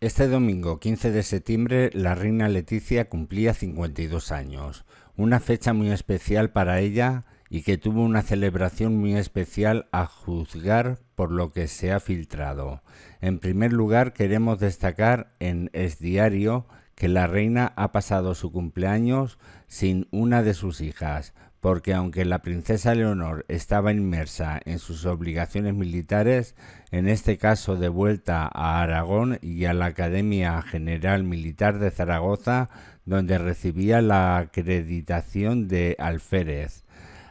Este domingo 15 de septiembre la reina Leticia cumplía 52 años, una fecha muy especial para ella y que tuvo una celebración muy especial a juzgar por lo que se ha filtrado. En primer lugar queremos destacar en Es Diario que la reina ha pasado su cumpleaños sin una de sus hijas, porque aunque la princesa Leonor estaba inmersa en sus obligaciones militares, en este caso de vuelta a Aragón y a la Academia General Militar de Zaragoza, donde recibía la acreditación de alférez,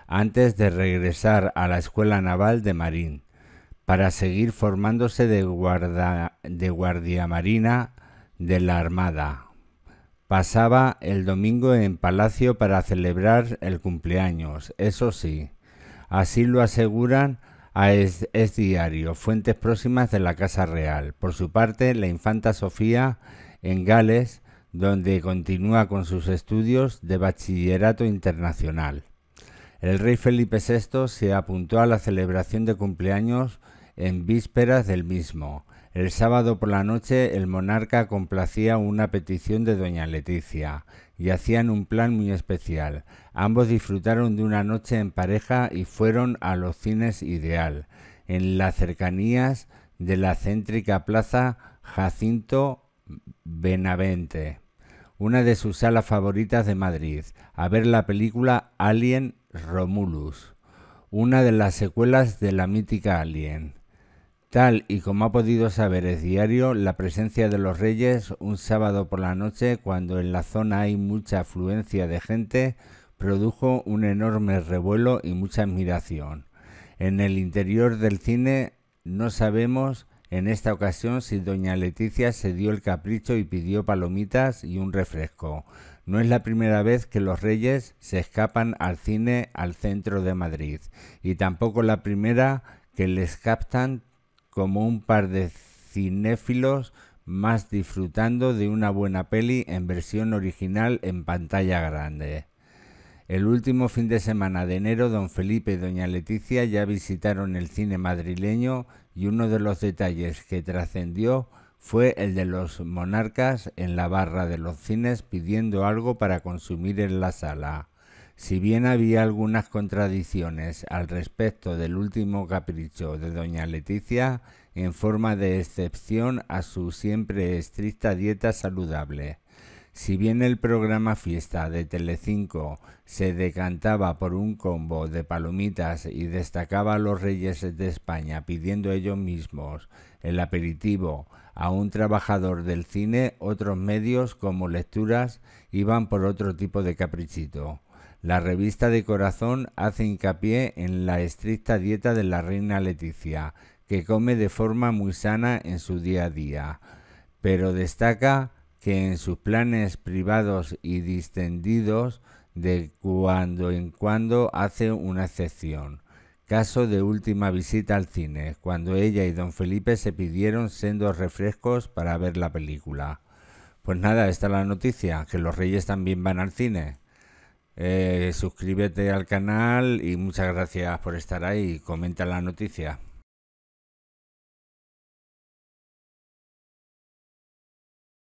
antes de regresar a la Escuela Naval de Marín, para seguir formándose de, guardia marina de la Armada. Pasaba el domingo en palacio para celebrar el cumpleaños, eso sí. Así lo aseguran a es, Diario, fuentes próximas de la Casa Real. Por su parte, la infanta Sofía en Gales, donde continúa con sus estudios de bachillerato internacional. El rey Felipe VI se apuntó a la celebración de cumpleaños en vísperas del mismo, el sábado por la noche el monarca complacía una petición de doña Leticia y hacían un plan muy especial. Ambos disfrutaron de una noche en pareja y fueron a los cines ideal, en las cercanías de la céntrica plaza Jacinto Benavente, una de sus salas favoritas de Madrid, a ver la película Alien Romulus, una de las secuelas de la mítica Alien. Tal y como ha podido saber el diario, la presencia de los reyes un sábado por la noche, cuando en la zona hay mucha afluencia de gente, produjo un enorme revuelo y mucha admiración. En el interior del cine no sabemos en esta ocasión si doña Leticia se dio el capricho y pidió palomitas y un refresco. No es la primera vez que los reyes se escapan al cine al centro de Madrid y tampoco la primera que les captan como un par de cinéfilos más disfrutando de una buena peli en versión original en pantalla grande. El último fin de semana de enero, don Felipe y doña Leticia ya visitaron el cine madrileño y uno de los detalles que trascendió fue el de los monarcas en la barra de los cines pidiendo algo para consumir en la sala. Si bien había algunas contradicciones al respecto del último capricho de doña Leticia, en forma de excepción a su siempre estricta dieta saludable. Si bien el programa Fiesta de Telecinco se decantaba por un combo de palomitas y destacaba a los reyes de España pidiendo ellos mismos el aperitivo a un trabajador del cine, otros medios como lecturas iban por otro tipo de caprichito la revista de corazón hace hincapié en la estricta dieta de la reina Leticia, que come de forma muy sana en su día a día, pero destaca que en sus planes privados y distendidos de cuando en cuando hace una excepción. Caso de última visita al cine, cuando ella y don Felipe se pidieron sendos refrescos para ver la película. Pues nada, esta la noticia, que los reyes también van al cine. Eh, suscríbete al canal y muchas gracias por estar ahí. Comenta la noticia.